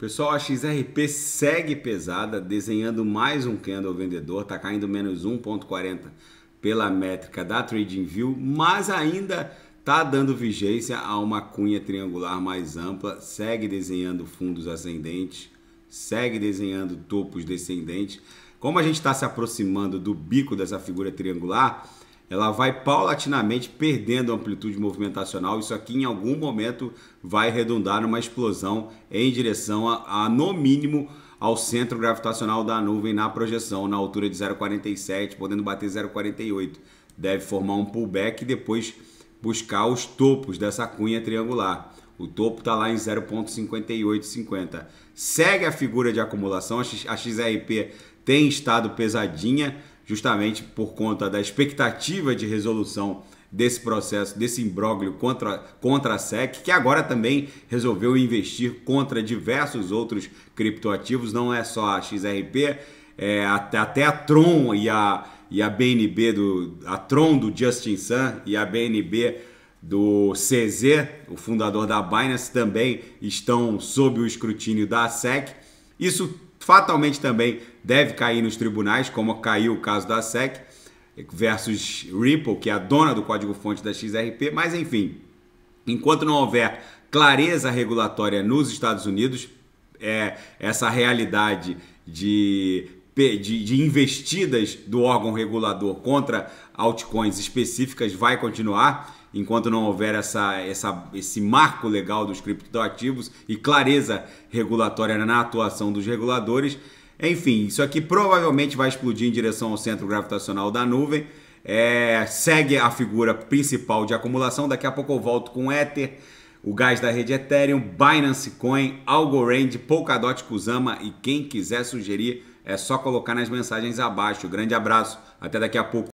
Pessoal, a XRP segue pesada, desenhando mais um candle vendedor, está caindo menos 1,40 pela métrica da TradingView, mas ainda está dando vigência a uma cunha triangular mais ampla, segue desenhando fundos ascendentes, segue desenhando topos descendentes. Como a gente está se aproximando do bico dessa figura triangular, ela vai paulatinamente perdendo amplitude movimentacional. Isso aqui em algum momento vai redundar numa explosão em direção a, a no mínimo ao centro gravitacional da nuvem na projeção, na altura de 0,47, podendo bater 0,48. Deve formar um pullback e depois buscar os topos dessa cunha triangular. O topo está lá em 0,5850. Segue a figura de acumulação, a XRP tem estado pesadinha, justamente por conta da expectativa de resolução desse processo, desse imbróglio contra, contra a SEC, que agora também resolveu investir contra diversos outros criptoativos, não é só a XRP, é, até, até a Tron e a, e a BNB, do, a Tron do Justin Sun e a BNB do CZ, o fundador da Binance, também estão sob o escrutínio da SEC. Isso fatalmente também deve cair nos tribunais, como caiu o caso da SEC versus Ripple, que é a dona do código-fonte da XRP, mas enfim, enquanto não houver clareza regulatória nos Estados Unidos, é, essa realidade de de, de, investidas do órgão regulador contra altcoins específicas vai continuar enquanto não houver essa, essa, esse marco legal dos criptoativos e clareza regulatória na atuação dos reguladores. Enfim, isso aqui provavelmente vai explodir em direção ao centro gravitacional da nuvem. É, segue a figura principal de acumulação. Daqui a pouco eu volto com Ether o gás da rede Ethereum, Binance Coin, Algorand, Polkadot, Kuzama e quem quiser sugerir é só colocar nas mensagens abaixo. Grande abraço, até daqui a pouco.